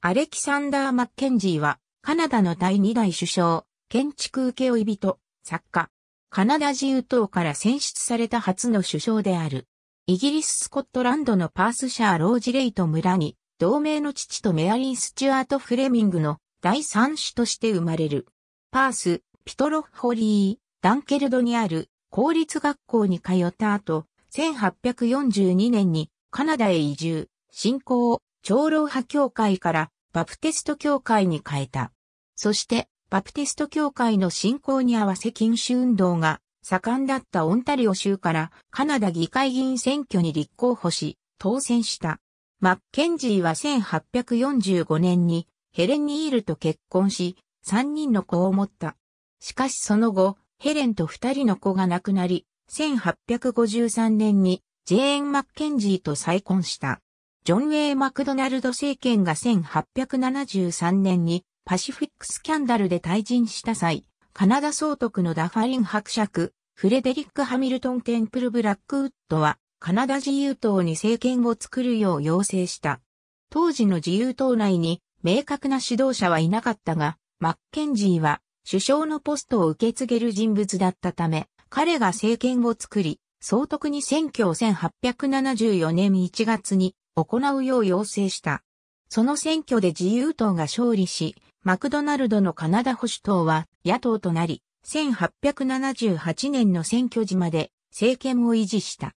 アレキサンダー・マッケンジーは、カナダの第二代首相、建築請負人、作家、カナダ自由党から選出された初の首相である。イギリス・スコットランドのパースシャー・ロージレイト村に、同盟の父とメアリン・スチュアート・フレミングの第三種として生まれる。パース、ピトロフ・ホリー、ダンケルドにある公立学校に通った後、1842年にカナダへ移住、信仰、長老派教会からバプテスト教会に変えた。そして、バプテスト教会の信仰に合わせ禁止運動が盛んだったオンタリオ州からカナダ議会議員選挙に立候補し、当選した。マッケンジーは1845年にヘレン・ニールと結婚し、3人の子を持った。しかしその後、ヘレンと2人の子が亡くなり、1853年にジェーン・マッケンジーと再婚した。ジョン・ウェイ・マクドナルド政権が1873年にパシフィックスキャンダルで退陣した際、カナダ総督のダファリン伯爵、フレデリック・ハミルトン・テンプル・ブラックウッドは、カナダ自由党に政権を作るよう要請した。当時の自由党内に明確な指導者はいなかったが、マッケンジーは首相のポストを受け継げる人物だったため、彼が政権を作り、総督に選挙を1874年1月に行うよう要請した。その選挙で自由党が勝利し、マクドナルドのカナダ保守党は野党となり、1878年の選挙時まで政権を維持した。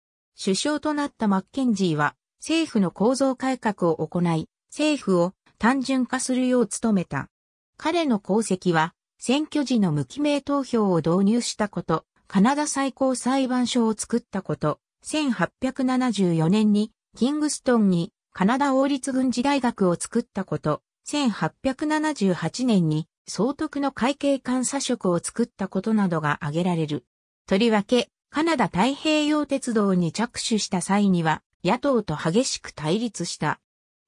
首相となったマッケンジーは政府の構造改革を行い、政府を単純化するよう努めた。彼の功績は選挙時の無記名投票を導入したこと、カナダ最高裁判所を作ったこと、1874年にキングストンにカナダ王立軍事大学を作ったこと、1878年に総督の会計監査職を作ったことなどが挙げられる。とりわけ、カナダ太平洋鉄道に着手した際には、野党と激しく対立した。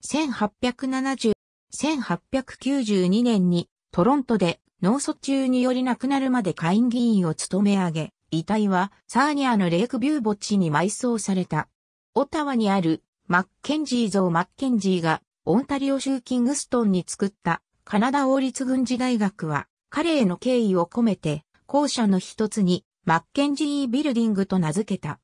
1870、1892年にトロントで脳卒中により亡くなるまで下院議員を務め上げ、遺体はサーニアのレイクビュー墓地に埋葬された。オタワにあるマッケンジー像マッケンジーがオンタリオ州キングストンに作ったカナダ王立軍事大学は彼への敬意を込めて校舎の一つにマッケンジービルディングと名付けた。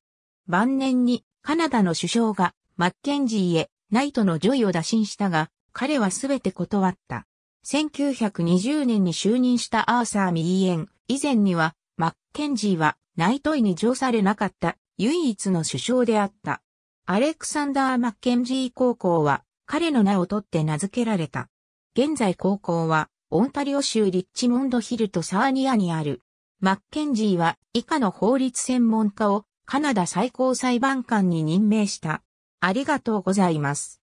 晩年にカナダの首相がマッケンジーへナイトのジョイを打診したが彼はすべて断った。1920年に就任したアーサー・ミーエン以前にはマッケンジーはナイトイに上されなかった唯一の首相であった。アレクサンダー・マッケンジー高校は彼の名を取って名付けられた。現在高校はオンタリオ州リッチモンドヒルとサーニアにある。マッケンジーは以下の法律専門家をカナダ最高裁判官に任命した。ありがとうございます。